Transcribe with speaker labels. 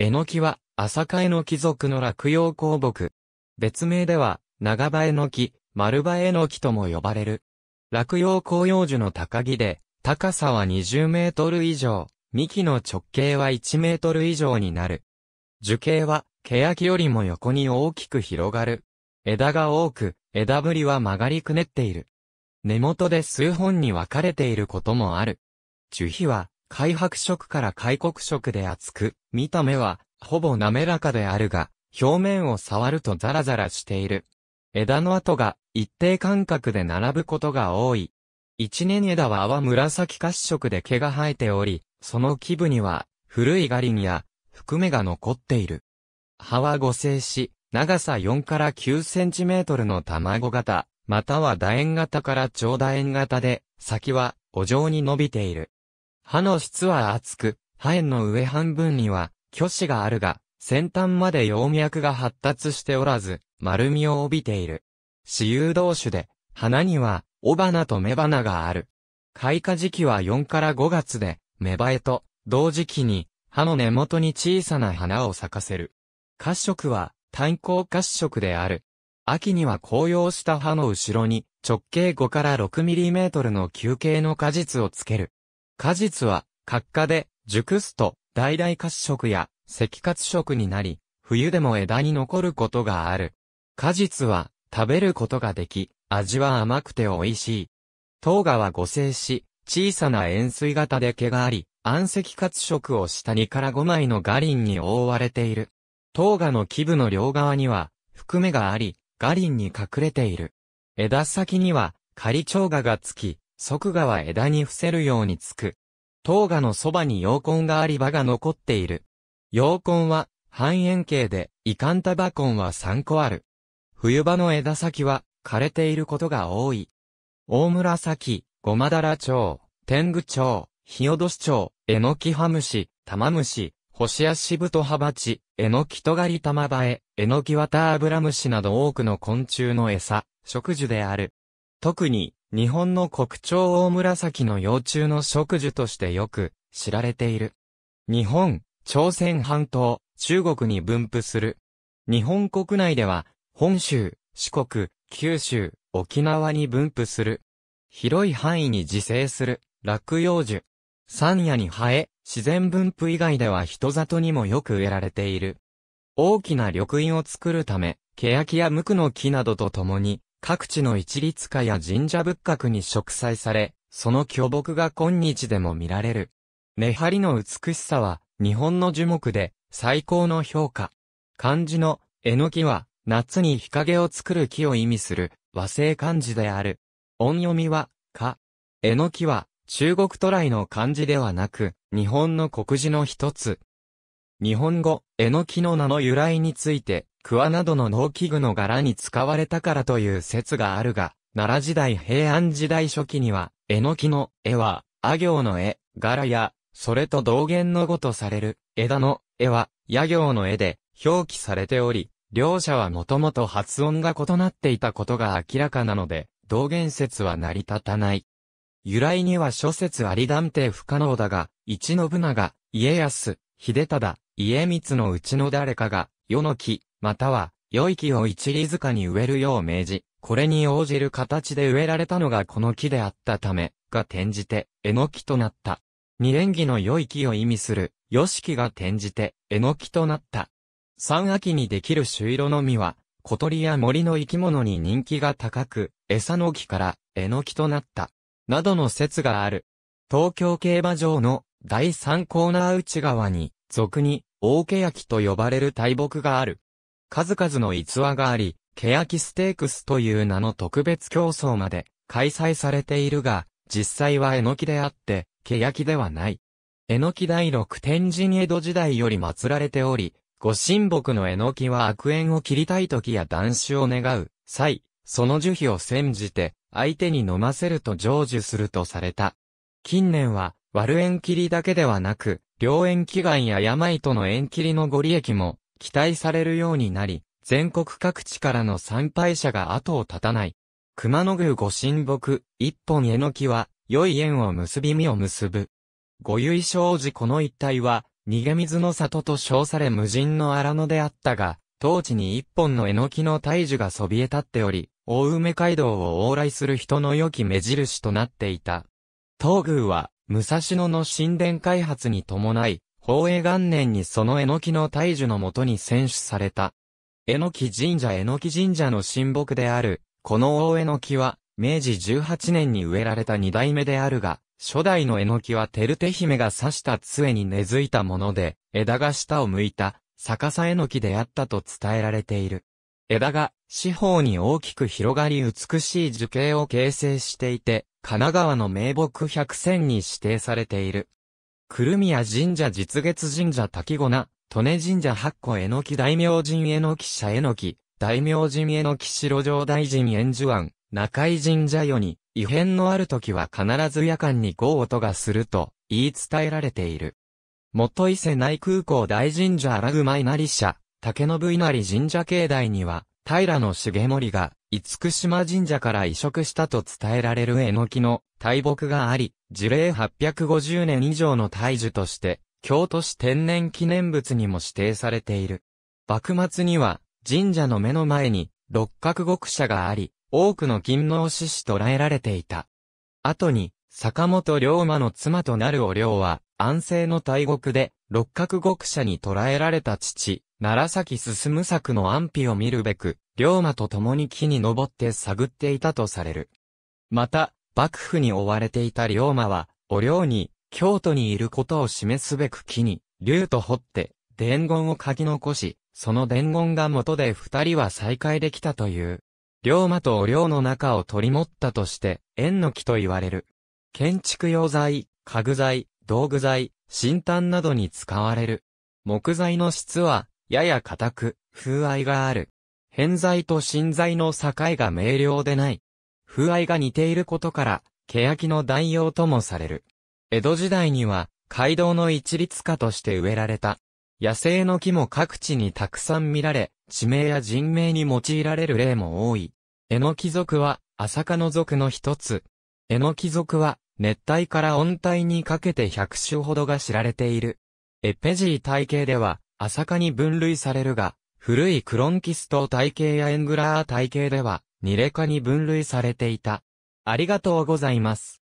Speaker 1: えのきは、浅香えのき族の落葉鉱木。別名では、長葉えのき、丸葉えのきとも呼ばれる。落葉紅葉樹の高木で、高さは20メートル以上、幹の直径は1メートル以上になる。樹形は、欅よりも横に大きく広がる。枝が多く、枝ぶりは曲がりくねっている。根元で数本に分かれていることもある。樹皮は、開白色から開国色で厚く、見た目は、ほぼ滑らかであるが、表面を触るとザラザラしている。枝の跡が一定間隔で並ぶことが多い。一年枝は泡紫褐色で毛が生えており、その基部には古いガリンや含めが残っている。葉は五星し、長さ4から9センチメートルの卵型、または楕円型から長楕円型で、先はお状に伸びている。葉の質は厚く、葉炎の上半分には、虚子があるが、先端まで葉脈が発達しておらず、丸みを帯びている。私有同種で、花には、尾花と雌花がある。開花時期は4から5月で、芽生えと、同時期に、葉の根元に小さな花を咲かせる。褐色は、炭鉱褐色である。秋には紅葉した葉の後ろに、直径5から6ミリメートルの球形の果実をつける。果実は、角化で、熟すと、大々褐色や、赤褐色になり、冬でも枝に残ることがある。果実は、食べることができ、味は甘くて美味しい。糖芽は五星し、小さな円錐型で毛があり、暗赤褐色を下にから5枚のガリンに覆われている。糖芽の基部の両側には、含めがあり、ガリンに隠れている。枝先には、仮蝶芽がつき、即画は枝に伏せるようにつく。糖芽のそばに陽根があり場が残っている。陽根は半円形で、イカンタバコンは3個ある。冬場の枝先は枯れていることが多い。大紫、ゴマダラ蝶、天狗蝶、ヒヨドシ蝶、エノキハムシ、タマムシ、ホシアシブトハバチ、エノキトガリタマバエ、エノキワタアブラムシなど多くの昆虫の餌、食樹である。特に、日本の国鳥大紫の幼虫の植樹としてよく知られている。日本、朝鮮半島、中国に分布する。日本国内では、本州、四国、九州、沖縄に分布する。広い範囲に自生する、落葉樹。山野に生え、自然分布以外では人里にもよく植えられている。大きな緑陰を作るため、欅や無垢の木などと共に、各地の一律家や神社仏閣に植栽され、その巨木が今日でも見られる。根張りの美しさは、日本の樹木で、最高の評価。漢字の、えのきは、夏に日陰を作る木を意味する、和製漢字である。音読みは、か。えのきは、中国渡来の漢字ではなく、日本の国字の一つ。日本語、えのきの名の由来について、桑などの農機具の柄に使われたからという説があるが、奈良時代平安時代初期には、えのきの絵は、あ行の絵、柄や、それと同源の語とされる、枝の絵は、野行の絵で、表記されており、両者はもともと発音が異なっていたことが明らかなので、同源説は成り立たない。由来には諸説あり断定不可能だが、一信長、家康、秀忠、家光のうちの誰かが、世の木、または、良い木を一里塚に植えるよう命じ、これに応じる形で植えられたのがこの木であったため、が転じて、えのきとなった。二連木の良い木を意味する、よしきが転じて、えのきとなった。三秋にできる朱色の実は、小鳥や森の生き物に人気が高く、餌の木から、えのきとなった。などの説がある。東京競馬場の第3コーナー内側に、俗に、大ケヤキと呼ばれる大木がある。数々の逸話があり、ケヤキステークスという名の特別競争まで開催されているが、実際はえのきであって、ケヤキではない。えのき第六天神江戸時代より祀られており、ご神木のえのきは悪縁を切りたい時や断酒を願う際、その樹皮を煎じて、相手に飲ませると成就するとされた。近年は、悪縁切りだけではなく、良縁祈願や病との縁切りのご利益も期待されるようになり、全国各地からの参拝者が後を絶たない。熊野宮御神木、一本絵の木は、良い縁を結び身を結ぶ。ご由緒寺この一帯は、逃げ水の里と称され無人の荒野であったが、当地に一本の絵の木の大樹がそびえ立っており、大梅街道を往来する人の良き目印となっていた。東宮は、武蔵野の神殿開発に伴い、宝永元年にその榎の大樹のもとに選出された。榎神社榎神社の神木である、この大榎は、明治18年に植えられた二代目であるが、初代の榎は照手姫が刺した杖に根付いたもので、枝が下を向いた、逆さ榎であったと伝えられている。枝が四方に大きく広がり美しい樹形を形成していて、神奈川の名木百選に指定されている。久留宮神社実月神社滝五名、利神社八個えのき大明神えのき社えのき、大明神えのき白城大臣円寿庵、中井神社よに、異変のある時は必ず夜間に豪音がすると言い伝えられている。元伊勢内空港大神社荒熊稲荷社、竹信稲荷神社境内には、平の重盛が、厳島神社から移植したと伝えられるえのきの大木があり、樹齢850年以上の大樹として、京都市天然記念物にも指定されている。幕末には、神社の目の前に、六角極舎があり、多くの勤王志士捕らえられていた。後に、坂本龍馬の妻となるお龍は、安政の大獄で、六角極舎に捕らえられた父、奈良崎進作の安否を見るべく、龍馬と共に木に登って探っていたとされる。また、幕府に追われていた龍馬は、お龍に、京都にいることを示すべく木に、竜と掘って、伝言を書き残し、その伝言が元で二人は再会できたという。龍馬とお龍の中を取り持ったとして、縁の木と言われる。建築用材、家具材、道具材、新炭などに使われる。木材の質は、やや硬く、風合いがある。偏在と新在の境が明瞭でない。風合いが似ていることから、欅の代用ともされる。江戸時代には、街道の一律化として植えられた。野生の木も各地にたくさん見られ、地名や人名に用いられる例も多い。江の貴族は、朝霞の族の一つ。江の貴族は、熱帯から温帯にかけて100種ほどが知られている。エペジー体系では、朝霞に分類されるが、古いクロンキスト体系やエングラー体系では、ニレ科に分類されていた。ありがとうございます。